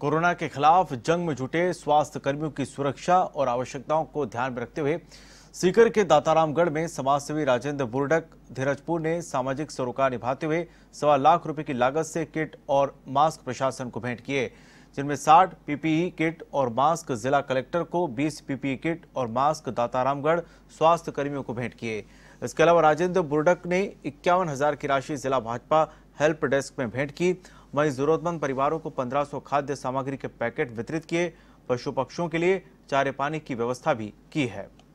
corona के खिलाफ जंग में जुटे स्वास्थ्य कर्मियों की सुरक्षा और आवश्यकताओं को ध्यान में रखते हुए सीकर के दातारामगढ़ में समाजसेवी राजेंद्र बुरडक धीरजपुर ने सामाजिक सरोकार निभाते हुए सवा लाख रुपए की लागत से किट और मास्क प्रशासन को भेंट किए जिनमें 60 पीपीई किट और मास्क जिला कलेक्टर को 20 पीपीई किट और मास्क दातारामगढ़ स्वास्थ्य कर्मियों को भेंट किए इसके अलावा राजेंद्र बुर्डक ने इक्यावन हजार की राशि जिला भाजपा हेल्प डेस्क में भेंट की वहीं जरूरतमंद परिवारों को 1500 खाद्य सामग्री के पैकेट वितरित किए पशु पक्षियों के लिए चारे पानी की व्यवस्था भी की है